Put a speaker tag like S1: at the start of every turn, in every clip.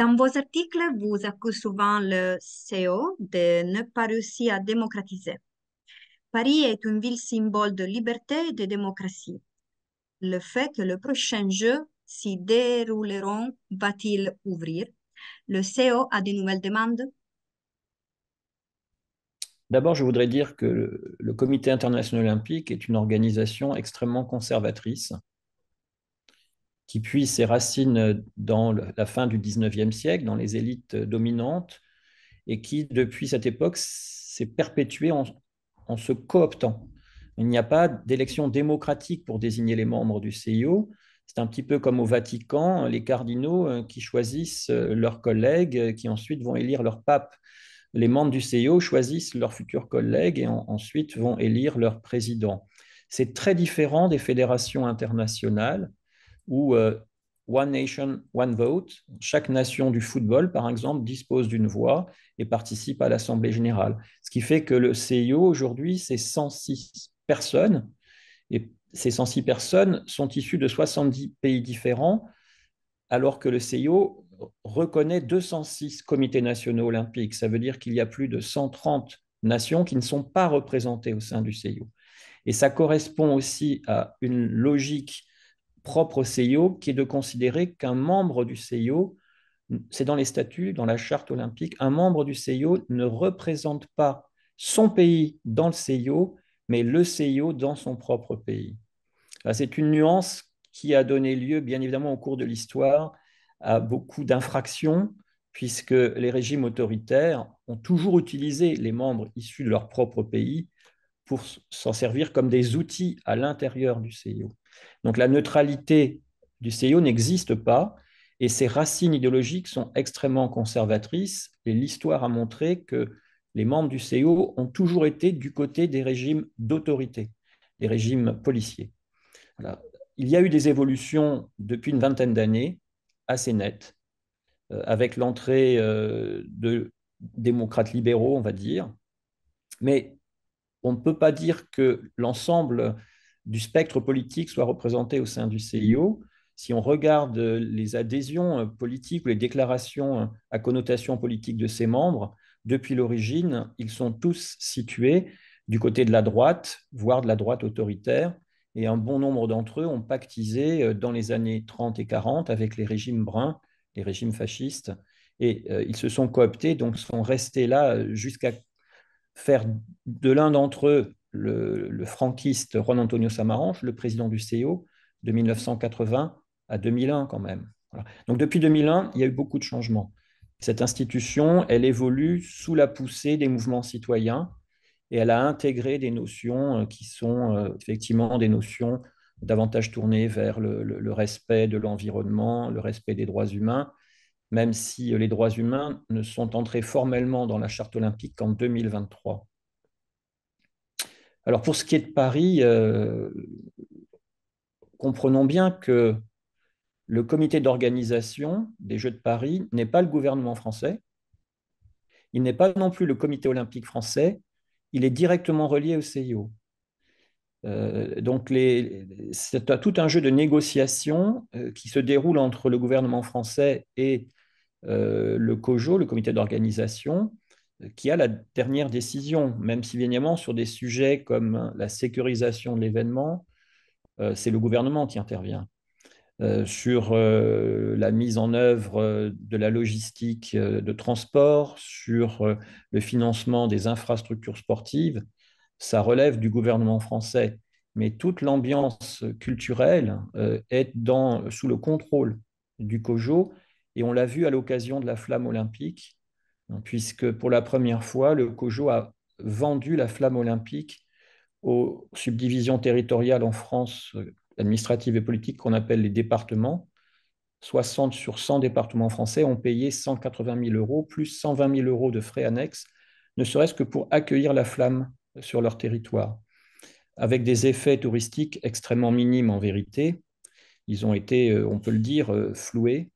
S1: Dans vos articles, vous accusez souvent le CEO de ne pas réussir à démocratiser. Paris est une ville symbole de liberté et de démocratie. Le fait que le prochain jeu s'y dérouleront va-t-il ouvrir Le CEO a de nouvelles demandes D'abord, je voudrais dire que le Comité international olympique est une organisation extrêmement conservatrice qui puis ses racines dans la fin du XIXe siècle, dans les élites dominantes, et qui, depuis cette époque, s'est perpétuée en, en se cooptant. Il n'y a pas d'élection démocratique pour désigner les membres du CIO. C'est un petit peu comme au Vatican, les cardinaux euh, qui choisissent euh, leurs collègues, euh, qui ensuite vont élire leur pape. Les membres du CIO choisissent leurs futurs collègues et ensuite vont élire leur président. C'est très différent des fédérations internationales où euh, One Nation, One Vote, chaque nation du football, par exemple, dispose d'une voix et participe à l'Assemblée générale. Ce qui fait que le CIO, aujourd'hui, c'est 106 personnes, et ces 106 personnes sont issues de 70 pays différents, alors que le CIO reconnaît 206 comités nationaux olympiques. Ça veut dire qu'il y a plus de 130 nations qui ne sont pas représentées au sein du CIO. Et ça correspond aussi à une logique propre CIO qui est de considérer qu'un membre du CIO, c'est dans les statuts, dans la charte olympique, un membre du CIO ne représente pas son pays dans le CIO, mais le CIO dans son propre pays. C'est une nuance qui a donné lieu, bien évidemment, au cours de l'histoire, à beaucoup d'infractions, puisque les régimes autoritaires ont toujours utilisé les membres issus de leur propre pays pour s'en servir comme des outils à l'intérieur du CIO. Donc la neutralité du CIO n'existe pas et ses racines idéologiques sont extrêmement conservatrices et l'histoire a montré que les membres du CIO ont toujours été du côté des régimes d'autorité, des régimes policiers. Il y a eu des évolutions depuis une vingtaine d'années assez nettes, euh, avec l'entrée euh, de démocrates libéraux, on va dire, mais on ne peut pas dire que l'ensemble du spectre politique soit représenté au sein du CIO. Si on regarde euh, les adhésions euh, politiques ou les déclarations euh, à connotation politique de ses membres, depuis l'origine, ils sont tous situés du côté de la droite, voire de la droite autoritaire, et un bon nombre d'entre eux ont pactisé dans les années 30 et 40 avec les régimes bruns, les régimes fascistes, et ils se sont cooptés, donc sont restés là jusqu'à faire de l'un d'entre eux le, franquiste Juan Antonio Samaranch, le président du CEO, de 1980 à 2001 quand même. Donc depuis 2001, il y a eu beaucoup de changements. Cette institution, elle évolue sous la poussée des mouvements citoyens et elle a intégré des notions euh, qui sont euh, effectivement des notions davantage tournées vers le respect de l'environnement, le respect des droits humains, même si euh, les droits humains ne sont entrés formellement dans la charte olympique qu'en 2023. Alors pour ce qui est de Paris, euh, comprenons bien que le comité d'organisation des Jeux de Paris n'est pas le gouvernement français, il n'est pas non plus le comité olympique français, il est directement relié au CIO. Euh, donc c'est tout un jeu de négociation euh, qui se déroule entre le gouvernement français et le COJO, le comité d'organisation, qui a la dernière décision, même si évidemment sur des sujets comme hein, la sécurisation de l'événement, euh, c'est le gouvernement qui intervient. Euh, sur euh, la mise en œuvre de la logistique de transport, sur le financement des infrastructures sportives, ça relève du gouvernement français. Mais toute l'ambiance culturelle est dans, sous le contrôle du COJO, et on l'a vu à l'occasion de la flamme olympique, Hein, puisque pour la première fois, le COJO a vendu la flamme olympique aux subdivisions territoriales en France, euh, administratives et politiques, qu'on appelle les départements. 60 sur 100 départements français ont payé 180 000 euros, plus 120 000 euros de frais annexes, ne serait-ce que pour accueillir la flamme sur leur territoire, avec des effets touristiques extrêmement minimes en vérité. Ils ont été, euh, on peut le dire, euh, floués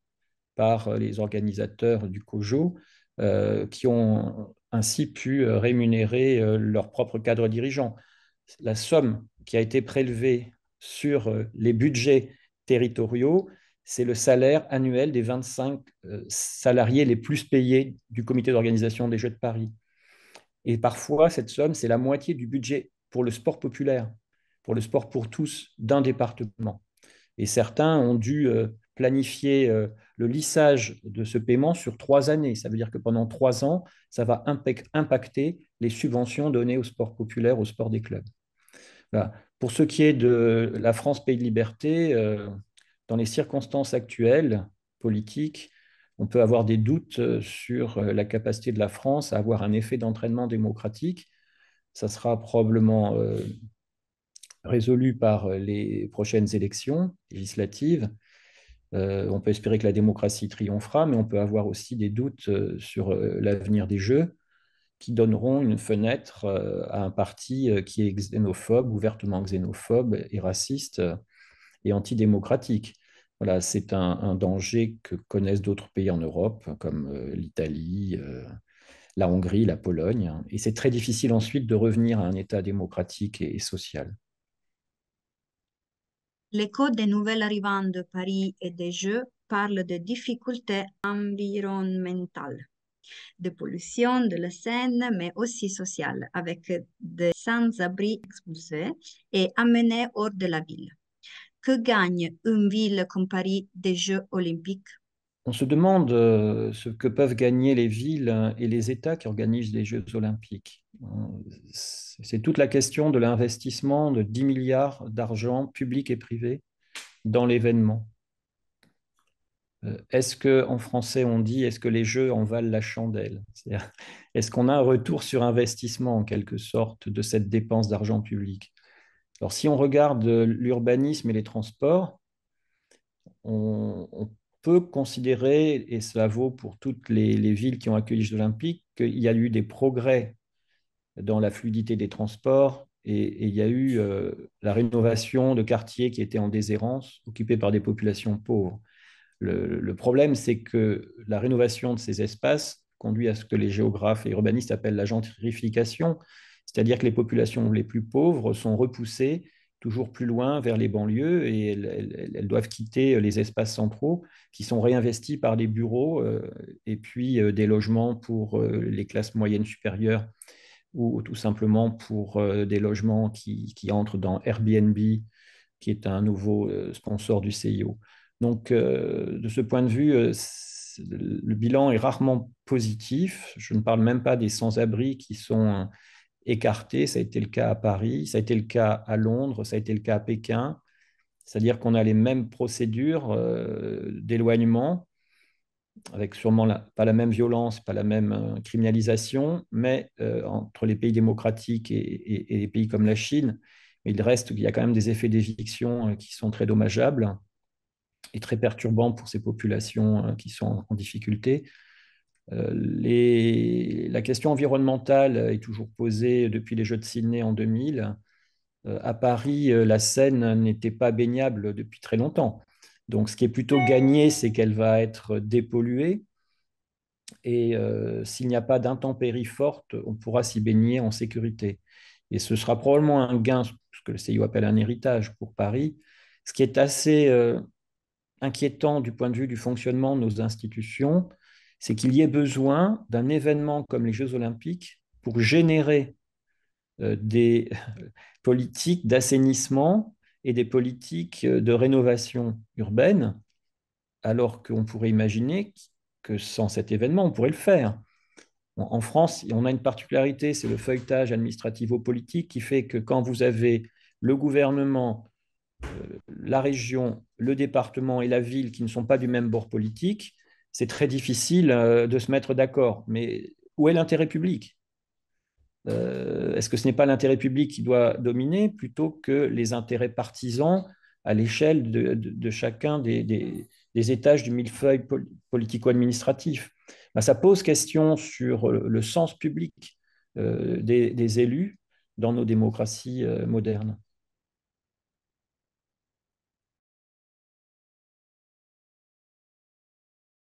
S1: par les organisateurs du COJO, euh, qui ont ainsi pu euh, rémunérer euh, leur propre cadre dirigeant. La somme qui a été prélevée sur les budgets territoriaux, c'est le salaire annuel des 25 salariés les plus payés du comité d'organisation des Jeux de Paris. Et parfois, cette somme, c'est la moitié du budget pour le sport populaire, pour le sport pour tous d'un département. Et certains ont dû planifier euh, le lissage de ce paiement sur trois années. Ça veut dire que pendant trois ans, ça va impacter les subventions données au sport populaire, au sport des clubs. Pour ce qui est de la France Pays de Liberté, euh, dans les circonstances actuelles politiques, on peut avoir des doutes euh, sur la capacité de la France à avoir un effet d'entraînement démocratique. Ça sera probablement résolu par les prochaines élections législatives. Euh, on peut espérer que la démocratie triomphera, mais on peut avoir aussi des doutes euh, sur euh, l'avenir des Jeux qui donneront une fenêtre à un parti qui est xénophobe, ouvertement xénophobe et raciste et antidémocratique. Voilà, c'est un, danger que connaissent d'autres pays en Europe, comme l'Italie, la Hongrie, la Pologne. Hein, et c'est très difficile ensuite de revenir à un État démocratique et social. Les des nouvelles arrivantes de Paris et des Jeux parlent de difficultés environnementales, de pollution de la Seine, mais aussi sociales, avec des sans-abri expulsés et amenés hors de la ville. Que gagne une ville comme Paris des Jeux olympiques on se demande euh, ce que peuvent gagner les villes hein, et les États qui organisent les Jeux olympiques. C'est toute la question de l'investissement de 10 milliards d'argent public et privé dans l'événement. Euh, est-ce que, en français, on dit est-ce que les jeux en valent la chandelle Est-ce qu'on a un retour sur investissement, en quelque sorte, de cette dépense d'argent public Alors, si on regarde euh, l'urbanisme et les transports, on, on peut considérer, et cela vaut pour toutes les, villes qui ont accueilli les Jeux olympiques, qu'il y a eu des progrès dans la fluidité des transports et, il y a eu euh, la rénovation de quartiers qui étaient en déshérence, occupés par des populations pauvres. Le, le problème, c'est que la rénovation de ces espaces conduit à ce que les géographes et urbanistes appellent la gentrification, c'est-à-dire que les populations les plus pauvres sont repoussées toujours plus loin vers les banlieues et elles, doivent quitter euh, les espaces centraux qui sont réinvestis par les bureaux euh, et puis euh, des logements pour les classes moyennes supérieures ou tout simplement pour des logements qui, qui entrent dans Airbnb, qui est un nouveau sponsor du CIO. Donc, de ce point de vue, le bilan est rarement positif. Je ne parle même pas des sans-abri qui sont Écarté, Ça a été le cas à Paris, ça a été le cas à Londres, ça a été le cas à Pékin. C'est-à-dire qu'on a les mêmes procédures euh, d'éloignement, avec sûrement pas la même violence, pas la même euh, criminalisation, mais euh, entre les pays démocratiques et, les pays comme la Chine. il reste qu'il y a quand même des effets d'éviction qui sont très dommageables et très perturbants pour ces populations qui sont en difficulté. Euh, la question environnementale est toujours posée depuis les Jeux de Sydney en 2000. Euh, à Paris, euh, la Seine n'était pas baignable depuis très longtemps. Donc, ce qui est plutôt gagné, c'est qu'elle va être dépolluée. Et s'il n'y a pas d'intempéries fortes, on pourra s'y baigner en sécurité. Et ce sera probablement un gain, ce que le CIO appelle un héritage pour Paris. Ce qui est assez inquiétant du point de vue du fonctionnement de nos institutions, c'est qu'il y ait besoin d'un événement comme les Jeux olympiques pour générer euh, des politiques d'assainissement et des politiques euh, de rénovation urbaine, alors qu'on pourrait imaginer que sans cet événement, on pourrait le faire. En France, on a une particularité, c'est le feuilletage administrativo-politique qui fait que quand vous avez le gouvernement, euh, la région, le département et la ville qui ne sont pas du même bord politique, c'est très difficile euh, de se mettre d'accord. Mais où est l'intérêt public euh, Est-ce que ce n'est pas l'intérêt public qui doit dominer plutôt que les intérêts partisans à l'échelle de, chacun des, étages du millefeuille politico-administratif ben, Ça pose question sur le sens public euh, des, élus dans nos démocraties modernes.